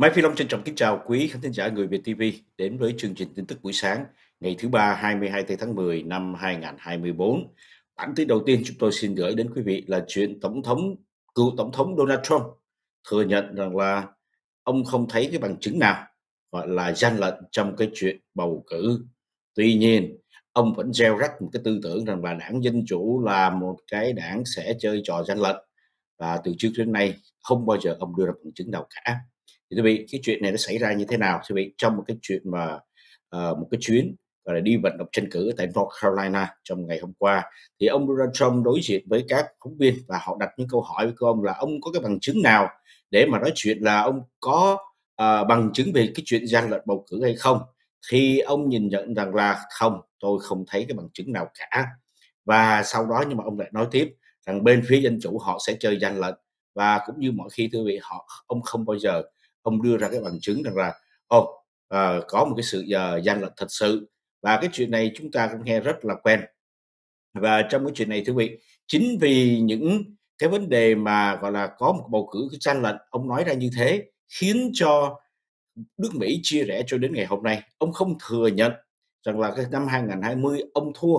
Mai Phi Long trân trọng kính chào quý khán thính giả người Việt TV đến với chương trình tin tức buổi sáng ngày thứ ba 22 tháng 10 năm 2024. Bản tin đầu tiên chúng tôi xin gửi đến quý vị là chuyện tổng thống cựu tổng thống Donald Trump thừa nhận rằng là ông không thấy cái bằng chứng nào gọi là gian lận trong cái chuyện bầu cử. Tuy nhiên, ông vẫn gieo rắc một cái tư tưởng rằng là đảng dân chủ là một cái đảng sẽ chơi trò gian lận và từ trước đến nay không bao giờ ông đưa ra bằng chứng nào cả thì thưa vị cái chuyện này nó xảy ra như thế nào thưa vị trong một cái chuyện mà uh, một cái chuyến gọi là đi vận động tranh cử tại North Carolina trong ngày hôm qua thì ông Donald Trump đối diện với các phóng viên và họ đặt những câu hỏi với ông là ông có cái bằng chứng nào để mà nói chuyện là ông có uh, bằng chứng về cái chuyện gian lận bầu cử hay không thì ông nhìn nhận rằng là không tôi không thấy cái bằng chứng nào cả và sau đó nhưng mà ông lại nói tiếp rằng bên phía dân chủ họ sẽ chơi gian lận và cũng như mọi khi thưa vị họ ông không bao giờ ông đưa ra cái bằng chứng rằng là ồ oh, à, có một cái sự uh, gian lận thật sự và cái chuyện này chúng ta cũng nghe rất là quen và trong cái chuyện này thưa vị chính vì những cái vấn đề mà gọi là có một bầu cử cái gian lận ông nói ra như thế khiến cho nước Mỹ chia rẽ cho đến ngày hôm nay ông không thừa nhận rằng là cái năm 2020 ông thua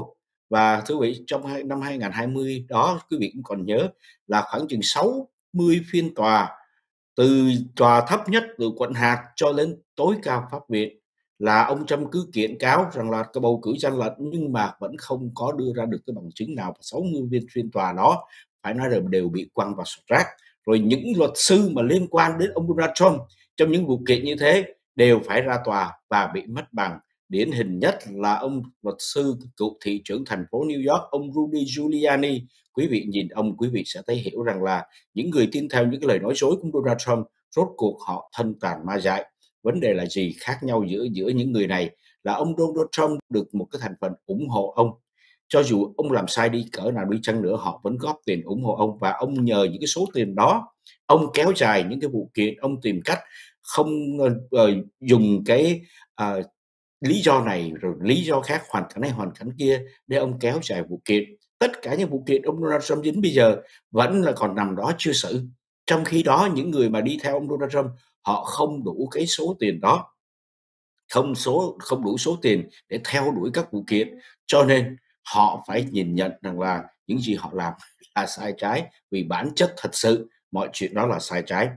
và thưa vị trong năm 2020 đó quý vị cũng còn nhớ là khoảng chừng 60 phiên tòa từ tòa thấp nhất từ quận hạt cho đến tối cao pháp viện là ông Trump cứ kiện cáo rằng là cái bầu cử gian lận nhưng mà vẫn không có đưa ra được cái bằng chứng nào và sáu 60 viên phiên tòa đó phải nói là đều bị quăng vào sọt rác rồi những luật sư mà liên quan đến ông Donald Trump trong những vụ kiện như thế đều phải ra tòa và bị mất bằng điển hình nhất là ông luật sư cựu thị trưởng thành phố New York ông Rudy Giuliani quý vị nhìn ông quý vị sẽ thấy hiểu rằng là những người tin theo những cái lời nói dối của Donald Trump rốt cuộc họ thân tàn ma dại vấn đề là gì khác nhau giữa giữa những người này là ông Donald Trump được một cái thành phần ủng hộ ông cho dù ông làm sai đi cỡ nào đi chăng nữa họ vẫn góp tiền ủng hộ ông và ông nhờ những cái số tiền đó ông kéo dài những cái vụ kiện ông tìm cách không uh, dùng cái uh, lý do này rồi lý do khác hoàn cảnh này hoàn cảnh kia để ông kéo dài vụ kiện tất cả những vụ kiện ông Donald Trump dính bây giờ vẫn là còn nằm đó chưa xử trong khi đó những người mà đi theo ông Donald Trump họ không đủ cái số tiền đó không số không đủ số tiền để theo đuổi các vụ kiện cho nên họ phải nhìn nhận rằng là những gì họ làm là sai trái vì bản chất thật sự mọi chuyện đó là sai trái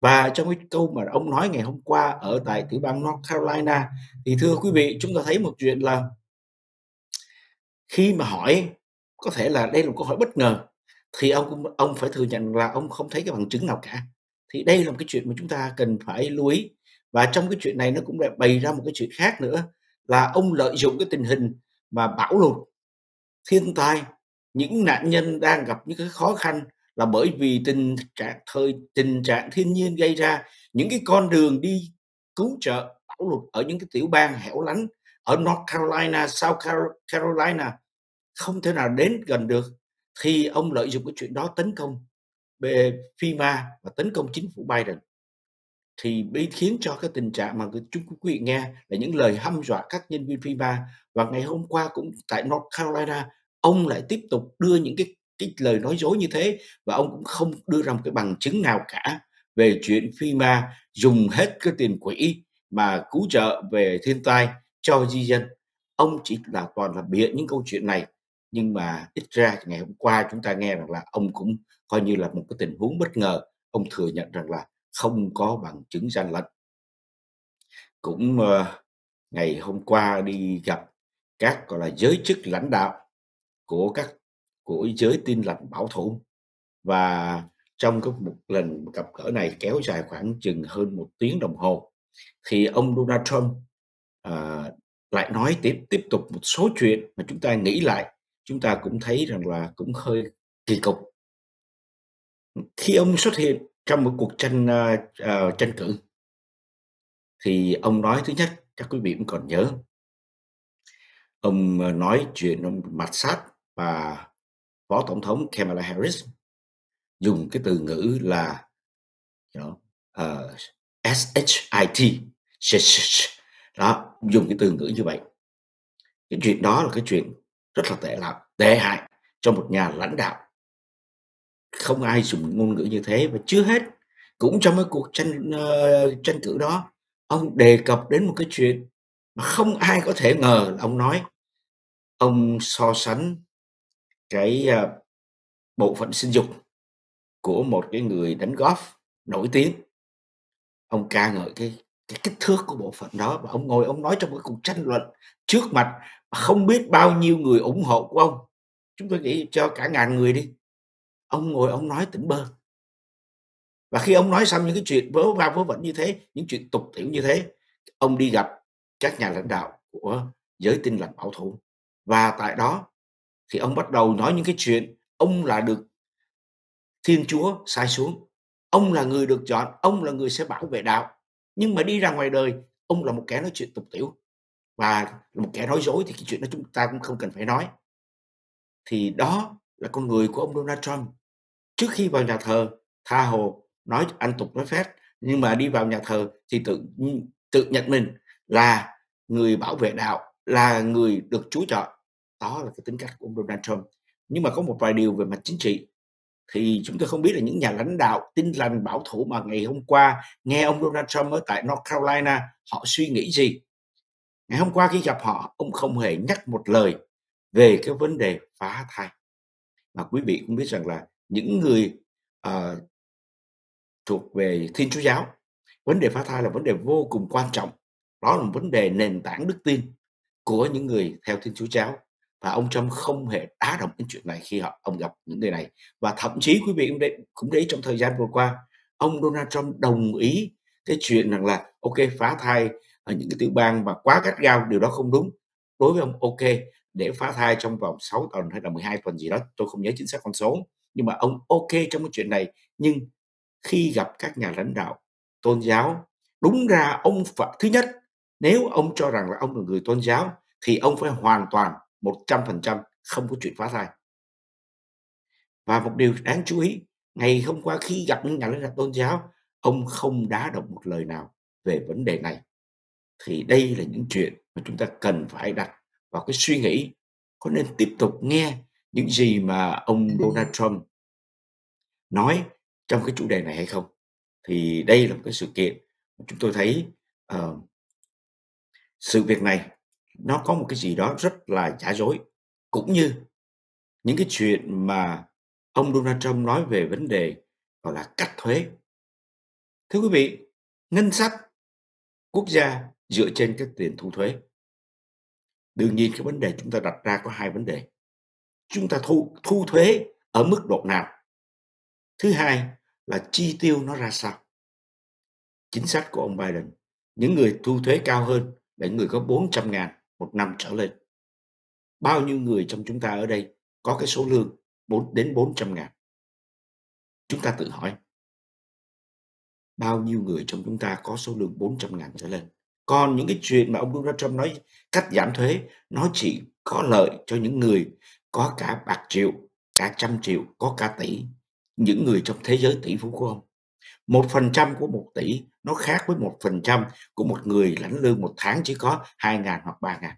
và trong cái câu mà ông nói ngày hôm qua ở tại tiểu bang North Carolina thì thưa quý vị, chúng ta thấy một chuyện là khi mà hỏi có thể là đây là một câu hỏi bất ngờ thì ông ông phải thừa nhận là ông không thấy cái bằng chứng nào cả. Thì đây là một cái chuyện mà chúng ta cần phải lưu ý. Và trong cái chuyện này nó cũng lại bày ra một cái chuyện khác nữa là ông lợi dụng cái tình hình mà bão lụt, thiên tai, những nạn nhân đang gặp những cái khó khăn là bởi vì tình trạng thời tình trạng thiên nhiên gây ra những cái con đường đi cứu trợ bão lụt ở những cái tiểu bang hẻo lánh ở North Carolina, South Carolina không thể nào đến gần được thì ông lợi dụng cái chuyện đó tấn công về FEMA và tấn công chính phủ Biden thì bị khiến cho cái tình trạng mà chúng quý vị nghe là những lời hăm dọa các nhân viên FIBA và ngày hôm qua cũng tại North Carolina ông lại tiếp tục đưa những cái cái lời nói dối như thế và ông cũng không đưa ra một cái bằng chứng nào cả về chuyện phi ma dùng hết cái tiền quỹ mà cứu trợ về thiên tai cho di dân ông chỉ là toàn là bịa những câu chuyện này nhưng mà ít ra ngày hôm qua chúng ta nghe rằng là ông cũng coi như là một cái tình huống bất ngờ ông thừa nhận rằng là không có bằng chứng gian lận cũng uh, ngày hôm qua đi gặp các gọi là giới chức lãnh đạo của các của giới tin lành bảo thủ và trong cái một lần gặp gỡ này kéo dài khoảng chừng hơn một tiếng đồng hồ thì ông Donald Trump à, lại nói tiếp tiếp tục một số chuyện mà chúng ta nghĩ lại chúng ta cũng thấy rằng là cũng hơi kỳ cục khi ông xuất hiện trong một cuộc tranh uh, tranh cử thì ông nói thứ nhất chắc quý vị cũng còn nhớ ông à, nói chuyện ông mặt sát và phó tổng thống Kamala Harris dùng cái từ ngữ là you know, uh, T, đó dùng cái từ ngữ như vậy cái chuyện đó là cái chuyện rất là tệ làm tệ hại cho một nhà lãnh đạo không ai dùng ngôn ngữ như thế và chưa hết cũng trong cái cuộc tranh uh, tranh cử đó ông đề cập đến một cái chuyện mà không ai có thể ngờ là ông nói ông so sánh cái uh, bộ phận sinh dục của một cái người đánh golf nổi tiếng ông ca ngợi cái cái kích thước của bộ phận đó và ông ngồi ông nói trong cái cuộc tranh luận trước mặt không biết bao nhiêu người ủng hộ của ông chúng tôi nghĩ cho cả ngàn người đi ông ngồi ông nói tỉnh bơ và khi ông nói xong những cái chuyện vớ va vớ vẩn như thế những chuyện tục tiểu như thế ông đi gặp các nhà lãnh đạo của giới tin lành bảo thủ và tại đó thì ông bắt đầu nói những cái chuyện ông là được thiên chúa sai xuống ông là người được chọn ông là người sẽ bảo vệ đạo nhưng mà đi ra ngoài đời ông là một kẻ nói chuyện tục tiểu và một kẻ nói dối thì cái chuyện đó chúng ta cũng không cần phải nói thì đó là con người của ông Donald Trump trước khi vào nhà thờ tha hồ nói anh tục nói phép nhưng mà đi vào nhà thờ thì tự tự nhận mình là người bảo vệ đạo là người được chúa chọn đó là cái tính cách của ông Donald Trump nhưng mà có một vài điều về mặt chính trị thì chúng tôi không biết là những nhà lãnh đạo tin lành bảo thủ mà ngày hôm qua nghe ông Donald Trump ở tại North Carolina họ suy nghĩ gì ngày hôm qua khi gặp họ ông không hề nhắc một lời về cái vấn đề phá thai mà quý vị cũng biết rằng là những người uh, thuộc về Thiên Chúa giáo vấn đề phá thai là vấn đề vô cùng quan trọng đó là một vấn đề nền tảng đức tin của những người theo Thiên Chúa giáo và ông Trump không hề đá động đến chuyện này khi họ ông gặp những người này và thậm chí quý vị cũng để cũng để ý trong thời gian vừa qua ông Donald Trump đồng ý cái chuyện rằng là ok phá thai ở ờ, những cái tiểu bang mà quá gắt gao điều đó không đúng đối với ông ok để phá thai trong vòng 6 tuần hay là 12 tuần gì đó tôi không nhớ chính xác con số nhưng mà ông ok trong cái chuyện này nhưng khi gặp các nhà lãnh đạo tôn giáo đúng ra ông phải thứ nhất nếu ông cho rằng là ông là người tôn giáo thì ông phải hoàn toàn 100% không có chuyện phá thai và một điều đáng chú ý ngày hôm qua khi gặp những nhà lãnh đạo tôn giáo ông không đá động một lời nào về vấn đề này thì đây là những chuyện mà chúng ta cần phải đặt vào cái suy nghĩ có nên tiếp tục nghe những gì mà ông Donald Trump nói trong cái chủ đề này hay không thì đây là một cái sự kiện mà chúng tôi thấy uh, sự việc này nó có một cái gì đó rất là giả dối cũng như những cái chuyện mà ông Donald Trump nói về vấn đề gọi là cắt thuế thưa quý vị ngân sách quốc gia dựa trên các tiền thu thuế đương nhiên cái vấn đề chúng ta đặt ra có hai vấn đề chúng ta thu thu thuế ở mức độ nào thứ hai là chi tiêu nó ra sao chính sách của ông Biden những người thu thuế cao hơn là những người có 400 ngàn một năm trở lên. Bao nhiêu người trong chúng ta ở đây có cái số lương 4 đến 400 ngàn? Chúng ta tự hỏi, bao nhiêu người trong chúng ta có số lượng 400 ngàn trở lên? Còn những cái chuyện mà ông Donald Trump nói cách giảm thuế, nó chỉ có lợi cho những người có cả bạc triệu, cả trăm triệu, có cả tỷ, những người trong thế giới tỷ phú của ông một phần trăm của một tỷ nó khác với một phần trăm của một người lãnh lương một tháng chỉ có hai ngàn hoặc ba ngàn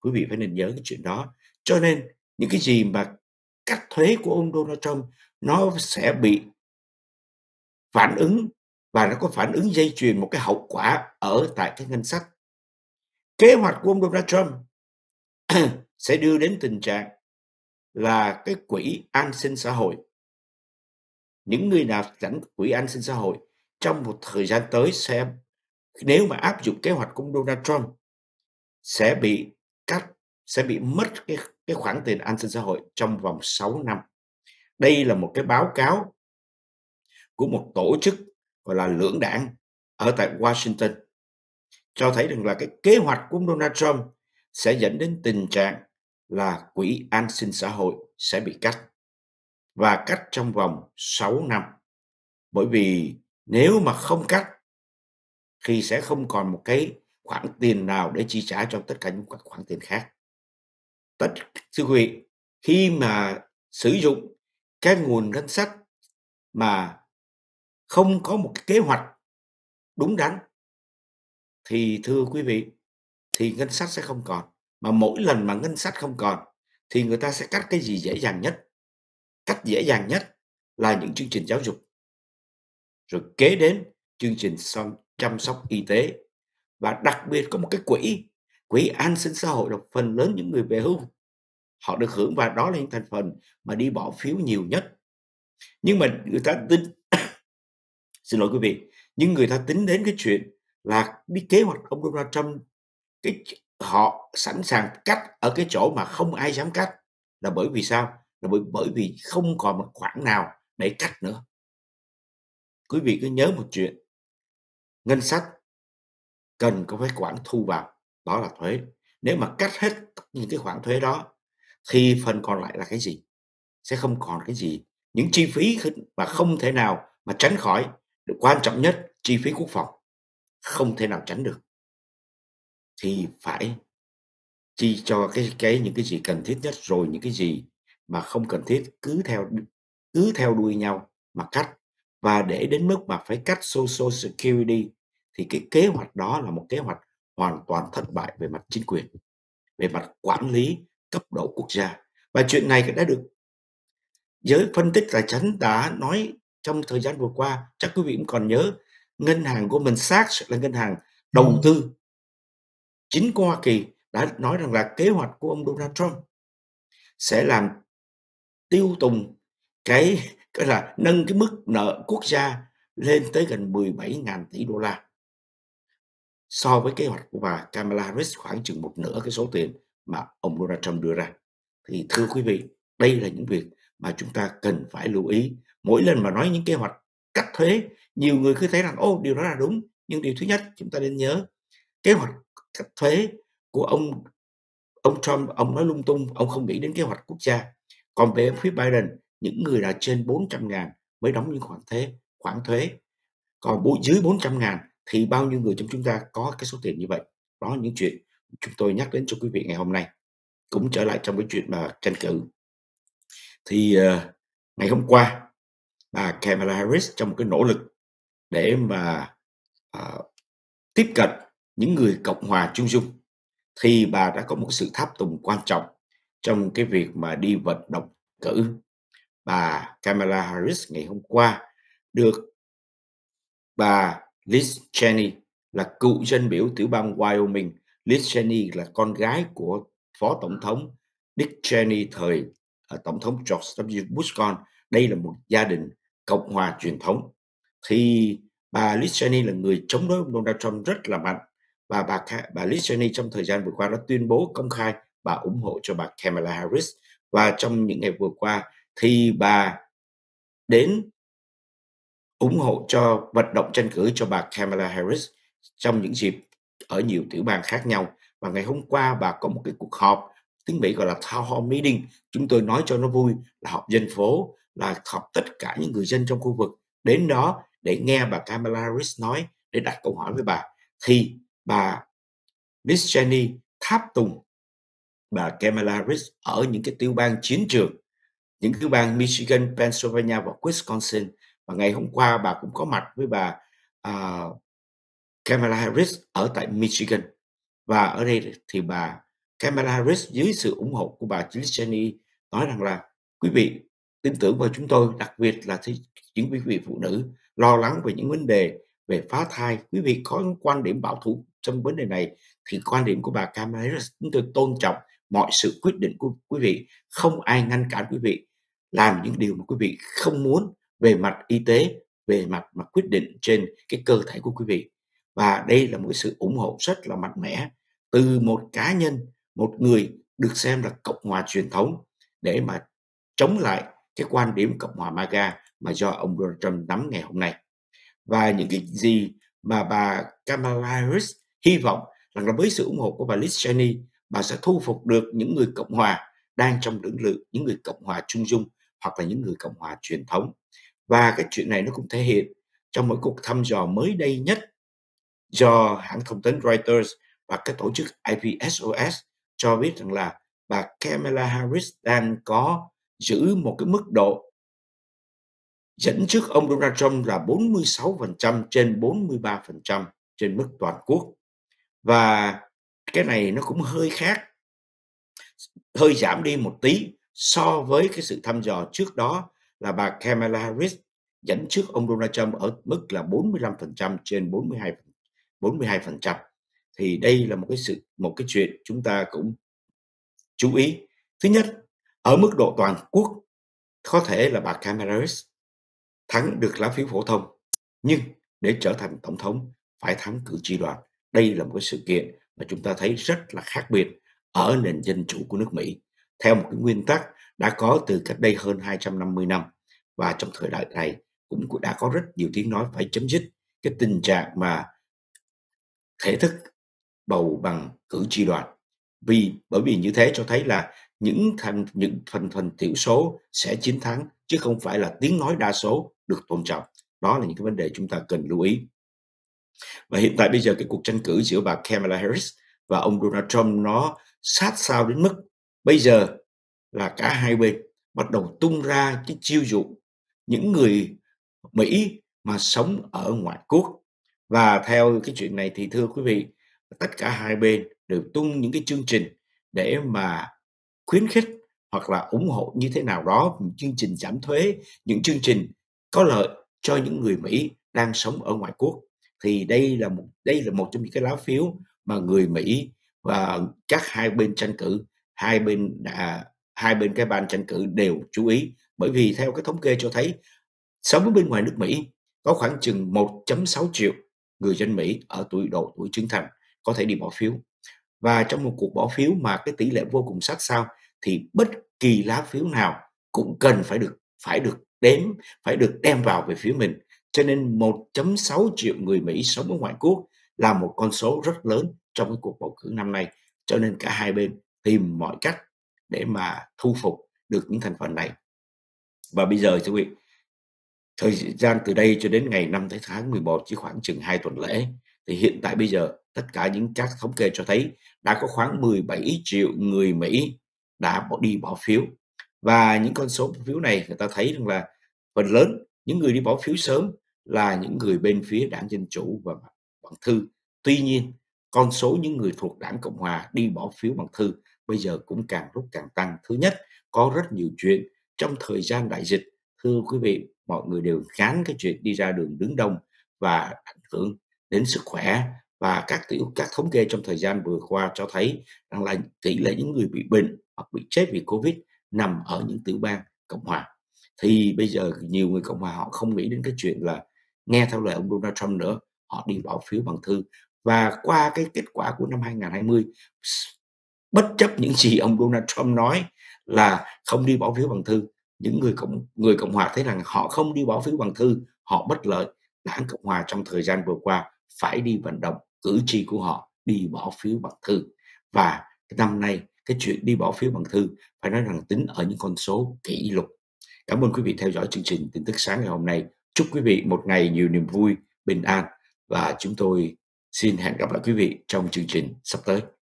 quý vị phải nên nhớ cái chuyện đó cho nên những cái gì mà các thuế của ông Donald Trump nó sẽ bị phản ứng và nó có phản ứng dây chuyền một cái hậu quả ở tại cái ngân sách kế hoạch của ông Donald Trump sẽ đưa đến tình trạng là cái quỹ an sinh xã hội những người nào lãnh quỹ an sinh xã hội trong một thời gian tới sẽ nếu mà áp dụng kế hoạch của Donald Trump sẽ bị cắt sẽ bị mất cái cái khoản tiền an sinh xã hội trong vòng 6 năm. Đây là một cái báo cáo của một tổ chức gọi là lưỡng đảng ở tại Washington cho thấy rằng là cái kế hoạch của Donald Trump sẽ dẫn đến tình trạng là quỹ an sinh xã hội sẽ bị cắt và cắt trong vòng 6 năm. Bởi vì nếu mà không cắt thì sẽ không còn một cái khoản tiền nào để chi trả cho tất cả những khoản tiền khác. Tất thưa quý vị, khi mà sử dụng các nguồn ngân sách mà không có một cái kế hoạch đúng đắn thì thưa quý vị thì ngân sách sẽ không còn mà mỗi lần mà ngân sách không còn thì người ta sẽ cắt cái gì dễ dàng nhất cách dễ dàng nhất là những chương trình giáo dục rồi kế đến chương trình chăm sóc y tế và đặc biệt có một cái quỹ quỹ an sinh xã hội được phần lớn những người về hưu họ được hưởng và đó là những thành phần mà đi bỏ phiếu nhiều nhất nhưng mà người ta tính, xin lỗi quý vị nhưng người ta tính đến cái chuyện là cái kế hoạch ông Donald Trump cái họ sẵn sàng cắt ở cái chỗ mà không ai dám cắt là bởi vì sao bởi vì không còn một khoản nào để cắt nữa quý vị cứ nhớ một chuyện ngân sách cần có phải khoản thu vào đó là thuế nếu mà cắt hết những cái khoản thuế đó thì phần còn lại là cái gì sẽ không còn cái gì những chi phí mà không thể nào mà tránh khỏi được quan trọng nhất chi phí quốc phòng không thể nào tránh được thì phải chi cho cái cái những cái gì cần thiết nhất rồi những cái gì mà không cần thiết cứ theo cứ theo đuôi nhau mà cắt và để đến mức mà phải cắt social security thì cái kế hoạch đó là một kế hoạch hoàn toàn thất bại về mặt chính quyền về mặt quản lý cấp độ quốc gia và chuyện này đã được giới phân tích tài chính đã nói trong thời gian vừa qua chắc quý vị cũng còn nhớ ngân hàng của mình Sachs là ngân hàng đầu tư chính của Hoa Kỳ đã nói rằng là kế hoạch của ông Donald Trump sẽ làm tiêu tùng cái cái là nâng cái mức nợ quốc gia lên tới gần 17.000 tỷ đô la so với kế hoạch của bà Kamala Harris khoảng chừng một nửa cái số tiền mà ông Donald Trump đưa ra. Thì thưa quý vị, đây là những việc mà chúng ta cần phải lưu ý. Mỗi lần mà nói những kế hoạch cắt thuế, nhiều người cứ thấy rằng ô điều đó là đúng, nhưng điều thứ nhất chúng ta nên nhớ kế hoạch cắt thuế của ông ông Trump ông nói lung tung, ông không nghĩ đến kế hoạch quốc gia còn về phía Biden, những người là trên 400 ngàn mới đóng những khoản thuế, khoản thuế. Còn dưới 400 ngàn thì bao nhiêu người trong chúng ta có cái số tiền như vậy? Đó là những chuyện chúng tôi nhắc đến cho quý vị ngày hôm nay. Cũng trở lại trong cái chuyện mà tranh cử. Thì uh, ngày hôm qua, bà Kamala Harris trong một cái nỗ lực để mà uh, tiếp cận những người Cộng hòa trung dung thì bà đã có một sự tháp tùng quan trọng trong cái việc mà đi vận động cử. Bà Kamala Harris ngày hôm qua được bà Liz Cheney là cựu dân biểu tiểu bang Wyoming. Liz Cheney là con gái của phó tổng thống Dick Cheney thời à, tổng thống George W. Bush con. Đây là một gia đình cộng hòa truyền thống. Thì bà Liz Cheney là người chống đối ông Donald Trump rất là mạnh và bà bà Liz Cheney trong thời gian vừa qua đã tuyên bố công khai bà ủng hộ cho bà Kamala Harris và trong những ngày vừa qua thì bà đến ủng hộ cho vận động tranh cử cho bà Kamala Harris trong những dịp ở nhiều tiểu bang khác nhau và ngày hôm qua bà có một cái cuộc họp tiếng Mỹ gọi là town hall meeting chúng tôi nói cho nó vui là họp dân phố là họp tất cả những người dân trong khu vực đến đó để nghe bà Kamala Harris nói để đặt câu hỏi với bà thì bà Miss Jenny tháp tùng bà Kamala Harris ở những cái tiểu bang chiến trường những tiểu bang Michigan, Pennsylvania và Wisconsin và ngày hôm qua bà cũng có mặt với bà uh, Kamala Harris ở tại Michigan và ở đây thì bà Kamala Harris dưới sự ủng hộ của bà Liz Cheney nói rằng là quý vị tin tưởng vào chúng tôi đặc biệt là những quý vị phụ nữ lo lắng về những vấn đề về phá thai quý vị có quan điểm bảo thủ trong vấn đề này thì quan điểm của bà Kamala Harris chúng tôi tôn trọng mọi sự quyết định của quý vị không ai ngăn cản quý vị làm những điều mà quý vị không muốn về mặt y tế về mặt mà quyết định trên cái cơ thể của quý vị và đây là một sự ủng hộ rất là mạnh mẽ từ một cá nhân một người được xem là cộng hòa truyền thống để mà chống lại cái quan điểm cộng hòa MAGA mà do ông Donald Trump nắm ngày hôm nay và những cái gì mà bà Kamala Harris hy vọng rằng là với sự ủng hộ của bà Liz Cheney bà sẽ thu phục được những người cộng hòa đang trong lưỡng lự những người cộng hòa trung dung hoặc là những người cộng hòa truyền thống và cái chuyện này nó cũng thể hiện trong mỗi cuộc thăm dò mới đây nhất do hãng thông tấn Reuters và các tổ chức IPSOS cho biết rằng là bà Kamala Harris đang có giữ một cái mức độ dẫn trước ông Donald Trump là 46% trên 43% trên mức toàn quốc. Và cái này nó cũng hơi khác hơi giảm đi một tí so với cái sự thăm dò trước đó là bà Kamala Harris dẫn trước ông Donald Trump ở mức là 45% trên 42 42%. Thì đây là một cái sự một cái chuyện chúng ta cũng chú ý. Thứ nhất, ở mức độ toàn quốc có thể là bà Kamala Harris thắng được lá phiếu phổ thông, nhưng để trở thành tổng thống phải thắng cử tri đoàn. Đây là một cái sự kiện mà chúng ta thấy rất là khác biệt ở nền dân chủ của nước Mỹ theo một cái nguyên tắc đã có từ cách đây hơn 250 năm và trong thời đại này cũng đã có rất nhiều tiếng nói phải chấm dứt cái tình trạng mà thể thức bầu bằng cử tri đoàn vì bởi vì như thế cho thấy là những thành những phần phần thiểu số sẽ chiến thắng chứ không phải là tiếng nói đa số được tôn trọng đó là những cái vấn đề chúng ta cần lưu ý và hiện tại bây giờ cái cuộc tranh cử giữa bà Kamala Harris và ông Donald Trump nó sát sao đến mức bây giờ là cả hai bên bắt đầu tung ra cái chiêu dụ những người Mỹ mà sống ở ngoại quốc và theo cái chuyện này thì thưa quý vị tất cả hai bên đều tung những cái chương trình để mà khuyến khích hoặc là ủng hộ như thế nào đó những chương trình giảm thuế những chương trình có lợi cho những người Mỹ đang sống ở ngoại quốc thì đây là một đây là một trong những cái lá phiếu mà người Mỹ và các hai bên tranh cử hai bên đã hai bên cái ban tranh cử đều chú ý bởi vì theo cái thống kê cho thấy sống bên ngoài nước Mỹ có khoảng chừng 1.6 triệu người dân Mỹ ở tuổi độ tuổi trưởng thành có thể đi bỏ phiếu và trong một cuộc bỏ phiếu mà cái tỷ lệ vô cùng sát sao thì bất kỳ lá phiếu nào cũng cần phải được phải được đếm phải được đem vào về phía mình cho nên 1.6 triệu người Mỹ sống ở ngoại quốc là một con số rất lớn trong cái cuộc bầu cử năm nay. Cho nên cả hai bên tìm mọi cách để mà thu phục được những thành phần này. Và bây giờ thưa quý vị, thời gian từ đây cho đến ngày 5 tới tháng 11 chỉ khoảng chừng 2 tuần lễ thì hiện tại bây giờ tất cả những các thống kê cho thấy đã có khoảng 17 triệu người Mỹ đã bỏ đi bỏ phiếu và những con số phiếu này người ta thấy rằng là phần lớn những người đi bỏ phiếu sớm là những người bên phía đảng Dân Chủ và bằng thư. Tuy nhiên, con số những người thuộc đảng Cộng Hòa đi bỏ phiếu bằng thư bây giờ cũng càng lúc càng tăng. Thứ nhất, có rất nhiều chuyện trong thời gian đại dịch. Thưa quý vị, mọi người đều kháng cái chuyện đi ra đường đứng đông và ảnh hưởng đến sức khỏe và các tiểu các thống kê trong thời gian vừa qua cho thấy rằng là tỷ lệ những người bị bệnh hoặc bị chết vì covid nằm ở những tiểu bang cộng hòa thì bây giờ nhiều người cộng hòa họ không nghĩ đến cái chuyện là nghe theo lời ông Donald Trump nữa họ đi bỏ phiếu bằng thư và qua cái kết quả của năm 2020 bất chấp những gì ông Donald Trump nói là không đi bỏ phiếu bằng thư những người cộng người cộng hòa thấy rằng họ không đi bỏ phiếu bằng thư họ bất lợi đảng cộng hòa trong thời gian vừa qua phải đi vận động cử tri của họ đi bỏ phiếu bằng thư và năm nay cái chuyện đi bỏ phiếu bằng thư phải nói rằng tính ở những con số kỷ lục cảm ơn quý vị theo dõi chương trình tin tức sáng ngày hôm nay Chúc quý vị một ngày nhiều niềm vui, bình an và chúng tôi xin hẹn gặp lại quý vị trong chương trình sắp tới.